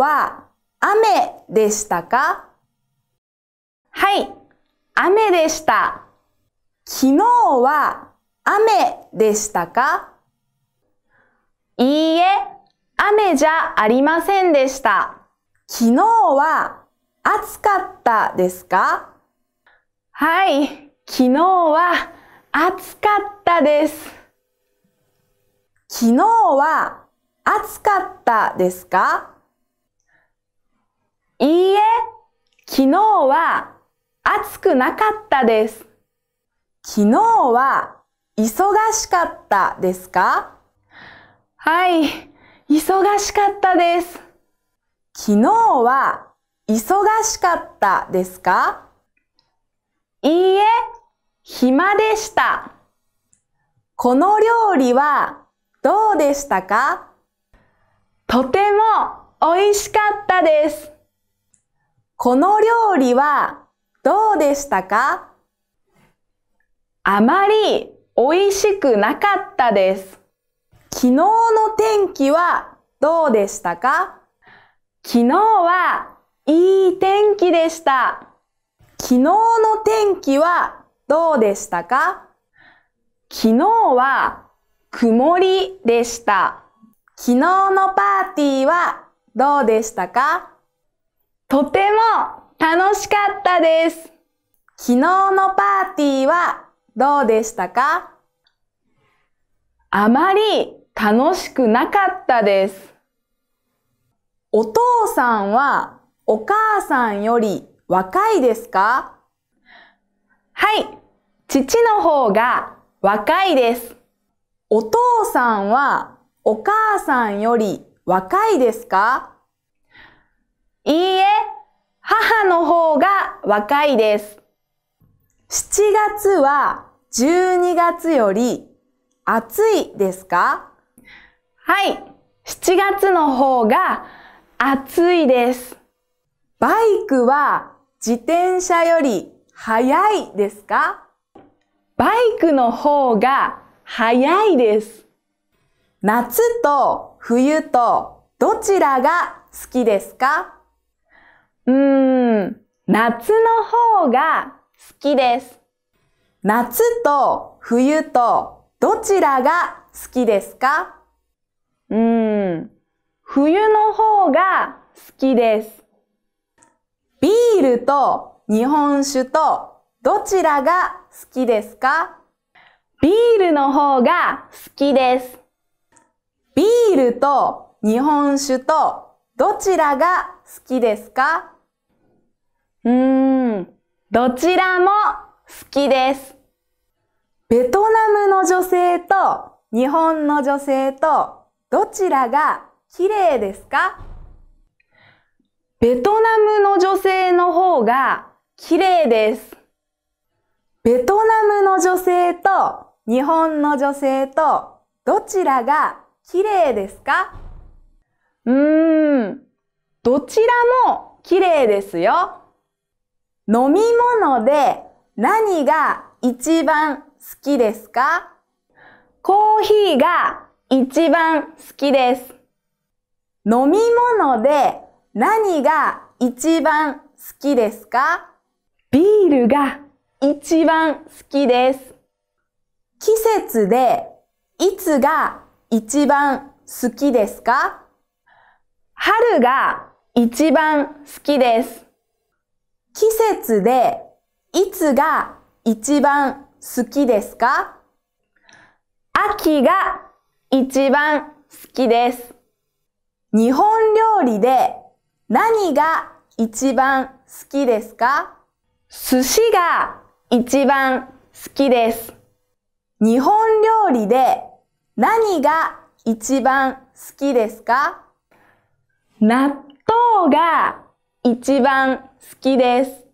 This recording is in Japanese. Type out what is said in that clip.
は雨でしたかはい、雨でした。昨日は雨でしたかいいえ、雨じゃありませんでした。昨日は暑かったですかはい、昨日は暑かったです。昨日は暑かったですかいいえ、昨日は暑くなかったです。昨日は忙しかったですかはい、忙しかったです。昨日は忙しかったですかいいえ、暇でした。この料理はどうでしたかとても美味しかったです。この料理はどうでしたかあまり美味しくなかったです。昨日の天気はどうでしたか昨日はいい天気でした。昨日の天気はどうでしたか昨日は曇りでした。昨日のパーティーはどうでしたかとても楽しかったです。昨日のパーティーはどうでしたかあまり楽しくなかったです。お父さんはお母さんより若いですかはい、父の方が若いです。お父さんはお母さんより若いですかいいえ、母の方が若いです。7月は12月より暑いですかはい、7月の方が暑いです。バイクは自転車より速いですかバイクの方が速いです。夏と冬とどちらが好きですか夏の方が好きです。夏と冬とどちらが好きですかうーん、冬の方が好きです。ビールと日本酒とどちらが好きですかビールの方が好きです。ビールと日本酒とどちらが好きですかうーん、どちらも好きです。ベトナムの女性と日本の女性とどちらが綺麗ですかベトナムの女性の方が綺麗です。ベトナムの女性と日本の女性とどちらが綺麗ですかうーん、どちらも綺麗ですよ。飲み物で何が一番好きですかコーヒーが一番好きです。飲み物で何が一番好きですかビールが一番好きです。季節でいつが一番好きですか春が一番好きです。季節でいつが一番好きですか秋が一番好きです。日本料理で何が一番好きですか寿司が一番好きです。日本料理で何が一番好きですか納豆が一番好きです。